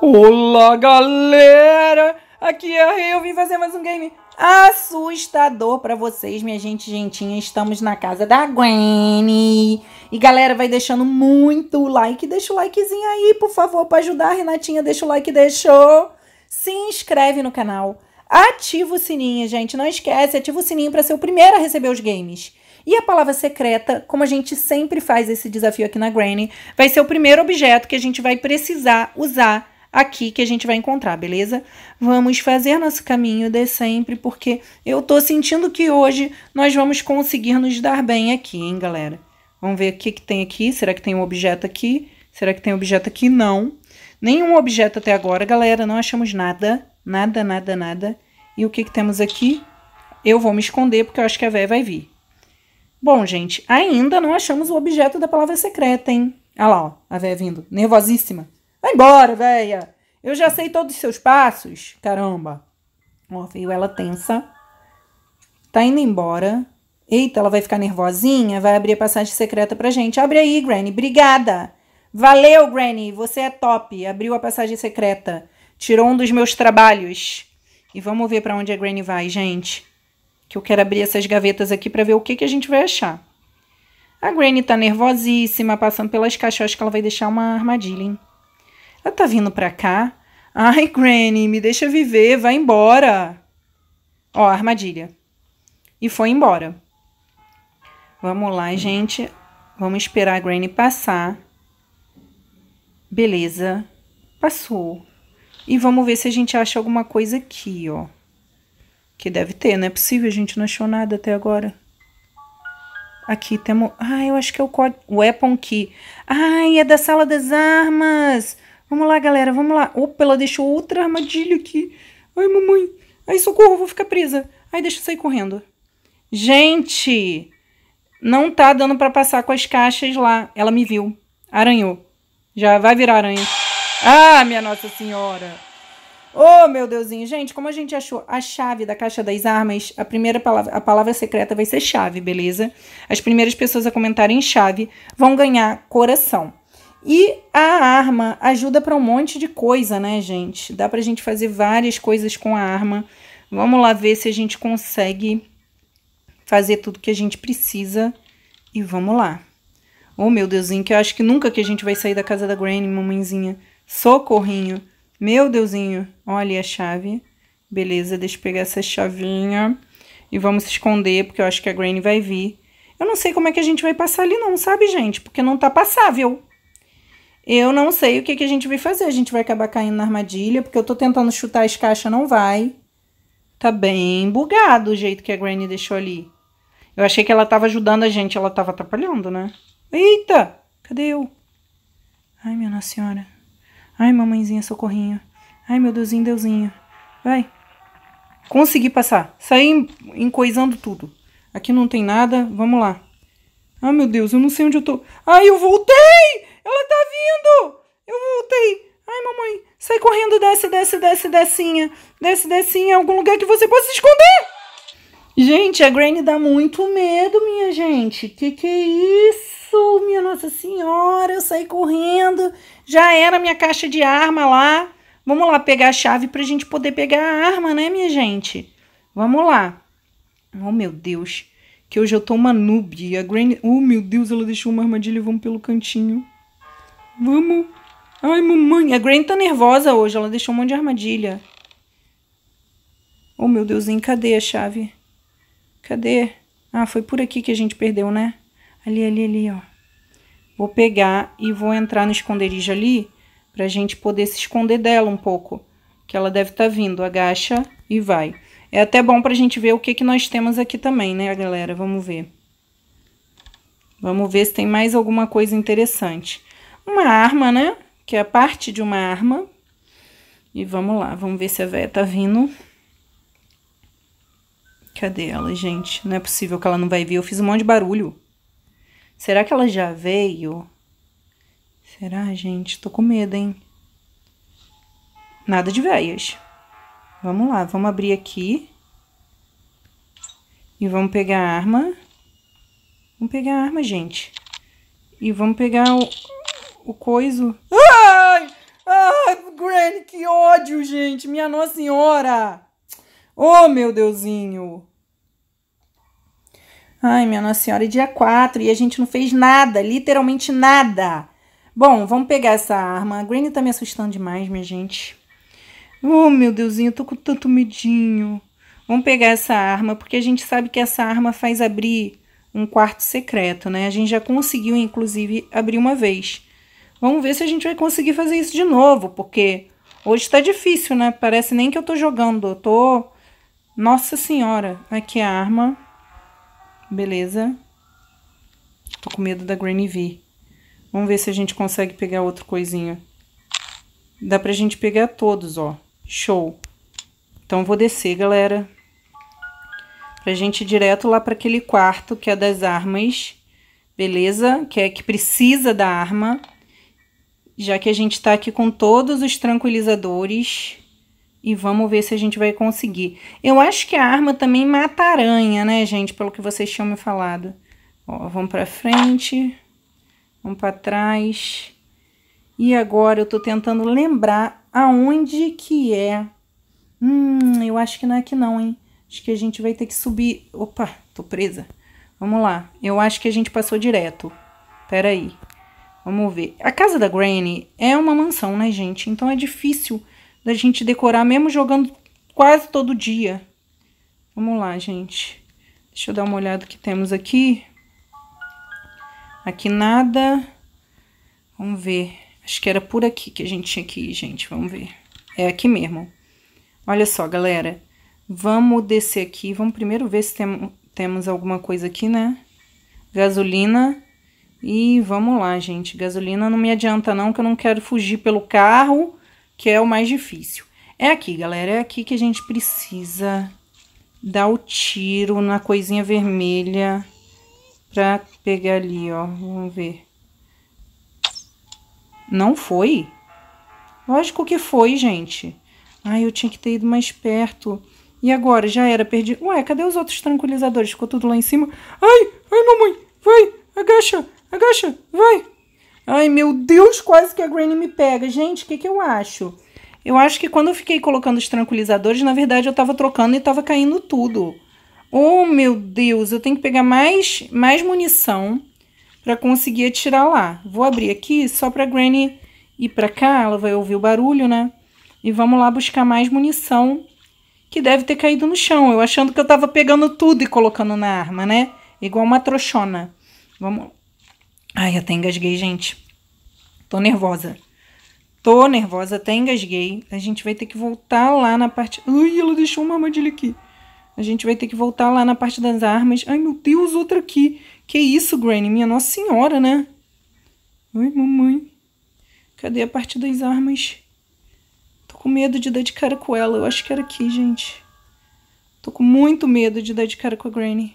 Olá galera, aqui é a Rei, eu vim fazer mais um game assustador para vocês, minha gente gentinha. Estamos na casa da Gwen E galera, vai deixando muito like, deixa o likezinho aí, por favor, para ajudar a Renatinha, deixa o like, deixou. Se inscreve no canal, ativa o sininho, gente, não esquece, ativa o sininho para ser o primeiro a receber os games. E a palavra secreta, como a gente sempre faz esse desafio aqui na Granny, vai ser o primeiro objeto que a gente vai precisar usar aqui que a gente vai encontrar, beleza? Vamos fazer nosso caminho de sempre, porque eu tô sentindo que hoje nós vamos conseguir nos dar bem aqui, hein, galera? Vamos ver o que, que tem aqui. Será que tem um objeto aqui? Será que tem um objeto aqui? Não. Nenhum objeto até agora, galera. Não achamos nada. Nada, nada, nada. E o que, que temos aqui? Eu vou me esconder, porque eu acho que a véia vai vir. Bom, gente, ainda não achamos o objeto da palavra secreta, hein? Olha lá, ó, a véia vindo. Nervosíssima. Vai embora, velha. Eu já sei todos os seus passos. Caramba. Ó, veio ela tensa. Tá indo embora. Eita, ela vai ficar nervosinha, vai abrir a passagem secreta pra gente. Abre aí, Granny. Obrigada. Valeu, Granny. Você é top. Abriu a passagem secreta. Tirou um dos meus trabalhos. E vamos ver para onde a Granny vai, gente. Que eu quero abrir essas gavetas aqui para ver o que, que a gente vai achar. A Granny tá nervosíssima, passando pelas caixas. Eu acho que ela vai deixar uma armadilha, hein? Ela tá vindo pra cá? Ai, Granny, me deixa viver, vai embora. Ó, armadilha. E foi embora. Vamos lá, gente. Vamos esperar a Granny passar. Beleza. Passou. E vamos ver se a gente acha alguma coisa aqui, ó. Que deve ter, não é possível, a gente não achou nada até agora. Aqui temos... Ah, eu acho que é o código... Weapon Key. Ai, é da sala das armas! Vamos lá, galera, vamos lá. Opa, ela deixou outra armadilha aqui. Ai, mamãe. Ai, socorro, vou ficar presa. Ai, deixa eu sair correndo. Gente, não tá dando pra passar com as caixas lá. Ela me viu. Aranhou. Já vai virar aranha. Ah, minha Nossa Senhora. Oh, meu Deusinho. Gente, como a gente achou a chave da caixa das armas, a primeira palavra, a palavra secreta vai ser chave, beleza? As primeiras pessoas a comentarem chave vão ganhar coração. E a arma ajuda para um monte de coisa, né, gente? Dá para a gente fazer várias coisas com a arma. Vamos lá ver se a gente consegue fazer tudo que a gente precisa. E vamos lá. Oh, meu Deusinho, que eu acho que nunca que a gente vai sair da casa da Granny, mamãezinha. Socorrinho. Meu Deusinho. Olha a chave. Beleza, deixa eu pegar essa chavinha. E vamos se esconder, porque eu acho que a Granny vai vir. Eu não sei como é que a gente vai passar ali não, sabe, gente? Porque não tá passável. Eu não sei o que, que a gente vai fazer. A gente vai acabar caindo na armadilha, porque eu tô tentando chutar as caixas, não vai. Tá bem bugado o jeito que a Granny deixou ali. Eu achei que ela tava ajudando a gente, ela tava atrapalhando, né? Eita! Cadê eu? Ai, minha Nossa Senhora. Ai, mamãezinha, socorrinho. Ai, meu Deusinho, Deusinho. Vai. Consegui passar. Saí encoisando tudo. Aqui não tem nada. Vamos lá. Ai, ah, meu Deus, eu não sei onde eu tô. Ai, eu voltei! Ela tá vindo! Eu voltei! Ai, mamãe, sai correndo, desce, desce, desce, descinha. Desce, descinha, algum lugar que você possa se esconder! Gente, a Granny dá muito medo, minha gente. Que que é isso? Minha Nossa Senhora, eu saí correndo. Já era minha caixa de arma lá. Vamos lá pegar a chave pra gente poder pegar a arma, né, minha gente? Vamos lá. Oh, meu Deus. Que hoje eu tô uma noob. A Granny... Oh, meu Deus, ela deixou uma armadilha. Vamos pelo cantinho. Vamos. Ai, mamãe. A Granny tá nervosa hoje. Ela deixou um monte de armadilha. Oh, meu Deusinho. Cadê a chave? Cadê? Ah, foi por aqui que a gente perdeu, né? Ali, ali, ali, ó. Vou pegar e vou entrar no esconderijo ali pra gente poder se esconder dela um pouco. Que ela deve estar tá vindo. Agacha e vai. É até bom pra gente ver o que, que nós temos aqui também, né, galera? Vamos ver. Vamos ver se tem mais alguma coisa interessante uma arma, né? Que é a parte de uma arma. E vamos lá, vamos ver se a véia tá vindo. Cadê ela, gente? Não é possível que ela não vai vir. Eu fiz um monte de barulho. Será que ela já veio? Será, gente? Tô com medo, hein? Nada de véias. Vamos lá, vamos abrir aqui. E vamos pegar a arma. Vamos pegar a arma, gente. E vamos pegar o o coiso. Ai! Ai, Granny, que ódio, gente! Minha Nossa Senhora! Oh, meu Deusinho! Ai, minha Nossa Senhora, é dia 4 e a gente não fez nada, literalmente nada. Bom, vamos pegar essa arma. A Granny tá me assustando demais, minha gente. Oh, meu Deusinho, eu tô com tanto medinho. Vamos pegar essa arma, porque a gente sabe que essa arma faz abrir um quarto secreto, né? A gente já conseguiu, inclusive, abrir uma vez. Vamos ver se a gente vai conseguir fazer isso de novo, porque hoje está difícil, né? Parece nem que eu tô jogando, eu tô... Nossa senhora, aqui a arma. Beleza. Tô com medo da Granny V. Vamos ver se a gente consegue pegar outra coisinha. Dá pra gente pegar todos, ó. Show. Então vou descer, galera. Pra gente ir direto lá para aquele quarto que é das armas. Beleza? Que é que precisa da arma já que a gente está aqui com todos os tranquilizadores e vamos ver se a gente vai conseguir. Eu acho que a arma também mata aranha, né, gente? Pelo que vocês tinham me falado. Ó, vamos pra frente. Vamos pra trás. E agora eu tô tentando lembrar aonde que é. Hum, eu acho que não é aqui não, hein? Acho que a gente vai ter que subir. Opa, tô presa. Vamos lá. Eu acho que a gente passou direto. Peraí. aí. Vamos ver. A casa da Granny é uma mansão, né, gente? Então é difícil da gente decorar, mesmo jogando quase todo dia. Vamos lá, gente. Deixa eu dar uma olhada o que temos aqui. Aqui nada. Vamos ver. Acho que era por aqui que a gente tinha que ir, gente. Vamos ver. É aqui mesmo. Olha só, galera. Vamos descer aqui. Vamos primeiro ver se tem, temos alguma coisa aqui, né? Gasolina. E vamos lá, gente. Gasolina não me adianta não, que eu não quero fugir pelo carro, que é o mais difícil. É aqui, galera, é aqui que a gente precisa dar o tiro na coisinha vermelha pra pegar ali, ó. Vamos ver. Não foi? Lógico que foi, gente. Ai, eu tinha que ter ido mais perto. E agora? Já era, perdi... Ué, cadê os outros tranquilizadores? Ficou tudo lá em cima. Ai, ai, mamãe, vai, agacha. Agacha, vai. Ai, meu Deus, quase que a Granny me pega. Gente, o que, que eu acho? Eu acho que quando eu fiquei colocando os tranquilizadores, na verdade eu tava trocando e tava caindo tudo. Oh, meu Deus, eu tenho que pegar mais, mais munição para conseguir atirar lá. Vou abrir aqui só pra Granny ir pra cá, ela vai ouvir o barulho, né? E vamos lá buscar mais munição que deve ter caído no chão. Eu achando que eu tava pegando tudo e colocando na arma, né? Igual uma trouxona. Vamos, Ai, até engasguei, gente. Tô nervosa. Tô nervosa, até engasguei. A gente vai ter que voltar lá na parte... Ai, ela deixou uma armadilha aqui. A gente vai ter que voltar lá na parte das armas. Ai, meu Deus, outra aqui. Que isso, Granny? Minha Nossa Senhora, né? Ai, mamãe. Cadê a parte das armas? Tô com medo de dar de cara com ela. Eu acho que era aqui, gente. Tô com muito medo de dar de cara com a Granny.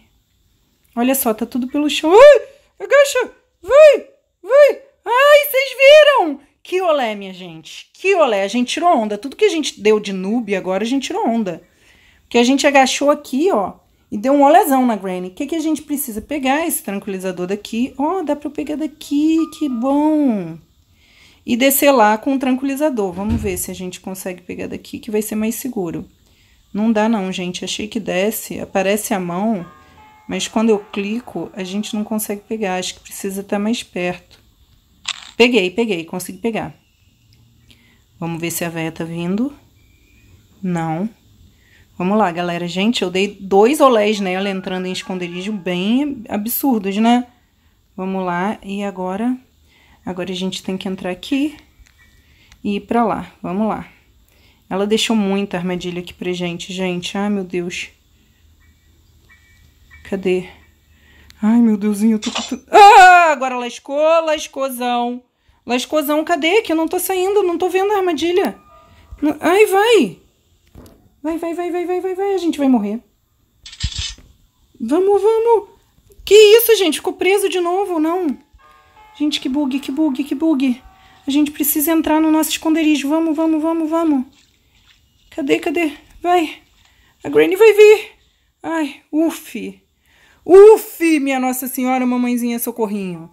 Olha só, tá tudo pelo chão. Ai, agacha! Vai! Vai! Ai, vocês viram! Que olé, minha gente. Que olé. A gente tirou onda. Tudo que a gente deu de noob agora, a gente tirou onda. Porque a gente agachou aqui, ó. E deu um olezão na Granny. O que, que a gente precisa pegar? Esse tranquilizador daqui. Ó, oh, dá pra eu pegar daqui. Que bom. E descer lá com o tranquilizador. Vamos ver se a gente consegue pegar daqui, que vai ser mais seguro. Não dá não, gente. Achei que desce. Aparece a mão mas quando eu clico, a gente não consegue pegar, acho que precisa estar mais perto. Peguei, peguei, consegui pegar. Vamos ver se a véia tá vindo. Não. Vamos lá, galera. Gente, eu dei dois olés nela entrando em esconderijo bem absurdos, né? Vamos lá, e agora? Agora a gente tem que entrar aqui e ir pra lá. Vamos lá. Ela deixou muita armadilha aqui pra gente, gente. Ai, meu Deus. Cadê? Ai, meu Deusinho, eu tô com... Ah, agora lascou, lascozão. Lascozão, cadê? Que eu não tô saindo, não tô vendo a armadilha. Ai, vai. Vai, vai, vai, vai, vai, vai, vai. A gente vai morrer. Vamos, vamos. Que isso, gente? Ficou preso de novo, não? Gente, que bug, que bug, que bug. A gente precisa entrar no nosso esconderijo. Vamos, vamos, vamos, vamos. Cadê, cadê? Vai. A Granny vai vir. Ai, uff. Uf, minha Nossa Senhora, mamãezinha socorrinho.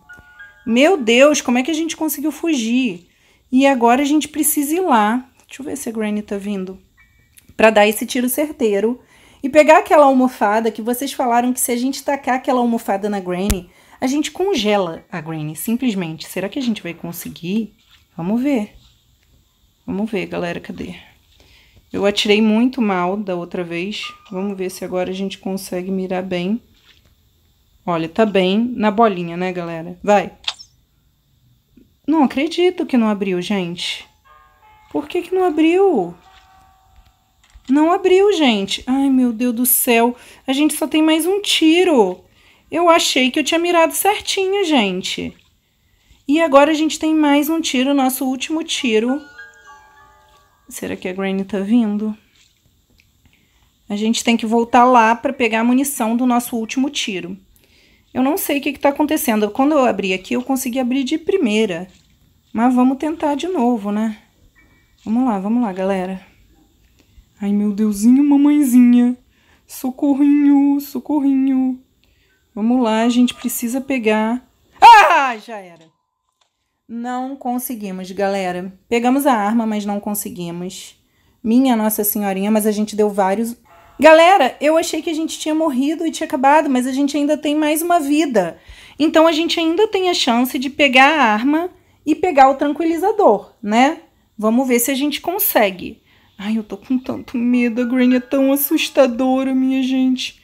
Meu Deus, como é que a gente conseguiu fugir? E agora a gente precisa ir lá. Deixa eu ver se a Granny tá vindo. Para dar esse tiro certeiro e pegar aquela almofada que vocês falaram que se a gente tacar aquela almofada na Granny, a gente congela a Granny, simplesmente. Será que a gente vai conseguir? Vamos ver. Vamos ver, galera, cadê? Eu atirei muito mal da outra vez. Vamos ver se agora a gente consegue mirar bem. Olha, tá bem na bolinha, né, galera? Vai. Não acredito que não abriu, gente. Por que que não abriu? Não abriu, gente. Ai, meu Deus do céu. A gente só tem mais um tiro. Eu achei que eu tinha mirado certinho, gente. E agora a gente tem mais um tiro, nosso último tiro. Será que a Granny tá vindo? A gente tem que voltar lá para pegar a munição do nosso último tiro. Eu não sei o que está acontecendo. Quando eu abri aqui, eu consegui abrir de primeira. Mas vamos tentar de novo, né? Vamos lá, vamos lá, galera. Ai, meu Deusinho, mamãezinha. Socorrinho, socorrinho. Vamos lá, a gente precisa pegar... Ah, já era. Não conseguimos, galera. Pegamos a arma, mas não conseguimos. Minha Nossa Senhorinha, mas a gente deu vários Galera, eu achei que a gente tinha morrido e tinha acabado, mas a gente ainda tem mais uma vida. Então a gente ainda tem a chance de pegar a arma e pegar o tranquilizador, né? Vamos ver se a gente consegue. Ai, eu tô com tanto medo. A Granny é tão assustadora, minha gente.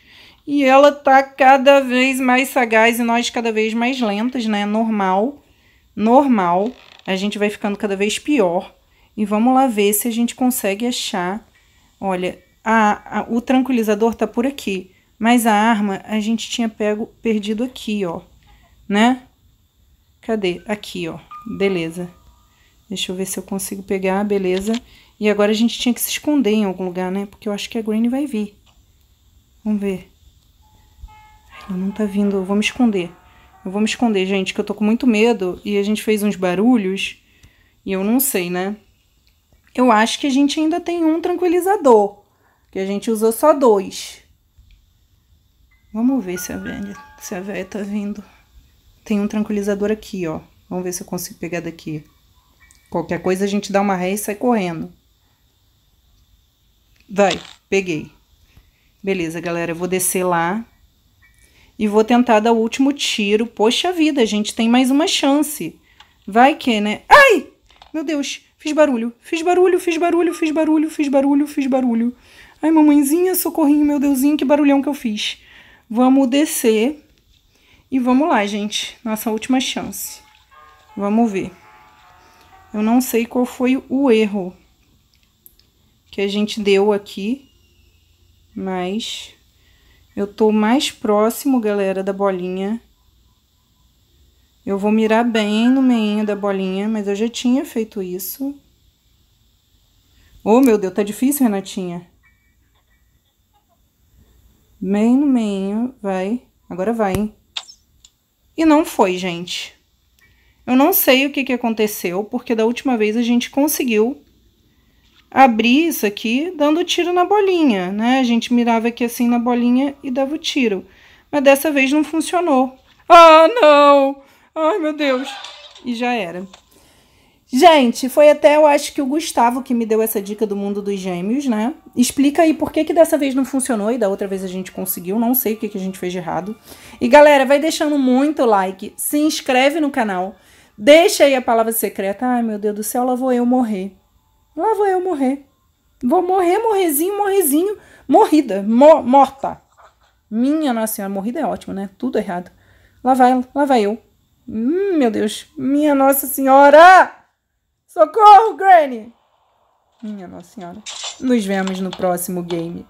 E ela tá cada vez mais sagaz e nós cada vez mais lentas, né? Normal. Normal. A gente vai ficando cada vez pior. E vamos lá ver se a gente consegue achar. Olha, a, a, o tranquilizador tá por aqui, mas a arma a gente tinha pego perdido aqui, ó, né? Cadê? Aqui, ó, beleza. Deixa eu ver se eu consigo pegar, beleza. E agora a gente tinha que se esconder em algum lugar, né? Porque eu acho que a Granny vai vir. Vamos ver. Ela não tá vindo, eu vou me esconder. Eu vou me esconder, gente, que eu tô com muito medo e a gente fez uns barulhos e eu não sei, né? Eu acho que a gente ainda tem um tranquilizador que a gente usou só dois. Vamos ver se a velha, se a velha tá vindo. Tem um tranquilizador aqui, ó. Vamos ver se eu consigo pegar daqui. Qualquer coisa a gente dá uma ré e sai correndo. Vai, peguei. Beleza, galera, eu vou descer lá e vou tentar dar o último tiro. Poxa vida, a gente tem mais uma chance. Vai que, né? Ai! Meu Deus, fiz barulho, fiz barulho, fiz barulho, fiz barulho, fiz barulho, fiz barulho. Fiz barulho. Ai, mamãezinha, socorrinho, meu Deusinho, que barulhão que eu fiz. Vamos descer e vamos lá, gente. Nossa última chance. Vamos ver. Eu não sei qual foi o erro que a gente deu aqui, mas eu tô mais próximo, galera, da bolinha. Eu vou mirar bem no meio da bolinha, mas eu já tinha feito isso. Ô, oh, meu Deus, tá difícil, Renatinha. Bem no meio, vai. Agora vai, hein? E não foi, gente. Eu não sei o que, que aconteceu, porque da última vez a gente conseguiu abrir isso aqui dando tiro na bolinha, né? A gente mirava aqui assim na bolinha e dava o tiro. Mas dessa vez não funcionou. Ah, não! Ai, meu Deus! E já era. Gente, foi até eu acho que o Gustavo que me deu essa dica do mundo dos gêmeos, né? Explica aí por que, que dessa vez não funcionou e da outra vez a gente conseguiu. Não sei o que, que a gente fez de errado. E galera, vai deixando muito like, se inscreve no canal, deixa aí a palavra secreta. Ai meu Deus do céu, lá vou eu morrer. Lá vou eu morrer. Vou morrer, morrezinho, morrezinho, morrida, mo morta. Minha Nossa Senhora, morrida é ótimo, né? Tudo errado. Lá vai, lá vai eu. Hum, meu Deus. Minha Nossa Senhora! Socorro, Granny! Minha Nossa Senhora. Nos vemos no próximo game.